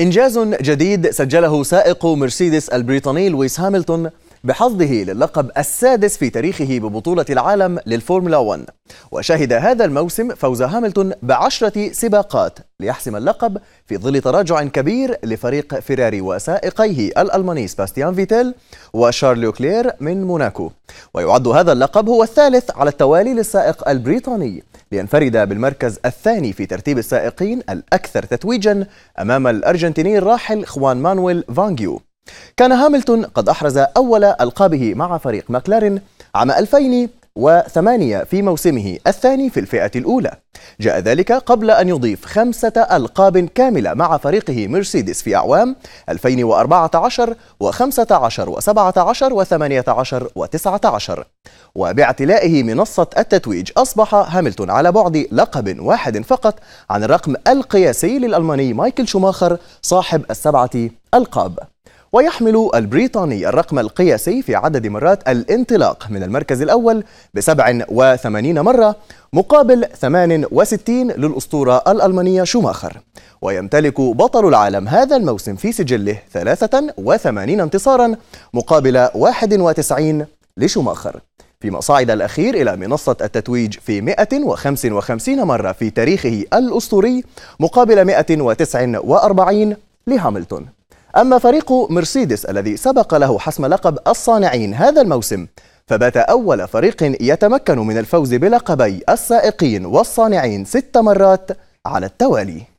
إنجاز جديد سجله سائق مرسيدس البريطاني لويس هاملتون بحظه للقب السادس في تاريخه ببطولة العالم للفورمولا 1 وشهد هذا الموسم فوز هاملتون بعشرة سباقات ليحسم اللقب في ظل تراجع كبير لفريق فيراري وسائقيه الألماني سباستيان فيتيل وشارل كلير من موناكو ويعد هذا اللقب هو الثالث على التوالي للسائق البريطاني لينفرد بالمركز الثاني في ترتيب السائقين الأكثر تتويجا أمام الأرجنتيني الراحل خوان مانويل فانجيو كان هاملتون قد أحرز أول ألقابه مع فريق ماكلارين عام 2000 وثمانية في موسمه الثاني في الفئة الأولى جاء ذلك قبل أن يضيف خمسة ألقاب كاملة مع فريقه مرسيدس في أعوام 2014 و15 و17 و18 و19 وباعتلائه منصة التتويج أصبح هاملتون على بعد لقب واحد فقط عن الرقم القياسي للألماني مايكل شوماخر صاحب السبعة ألقاب ويحمل البريطاني الرقم القياسي في عدد مرات الانطلاق من المركز الأول ب 87 مرة مقابل 68 للأسطورة الألمانية شوماخر ويمتلك بطل العالم هذا الموسم في سجله 83 انتصارا مقابل 91 لشوماخر فيما صعد الأخير إلى منصة التتويج في 155 مرة في تاريخه الأسطوري مقابل 149 لهاملتون أما فريق مرسيدس الذي سبق له حسم لقب الصانعين هذا الموسم فبات أول فريق يتمكن من الفوز بلقبي السائقين والصانعين ست مرات على التوالي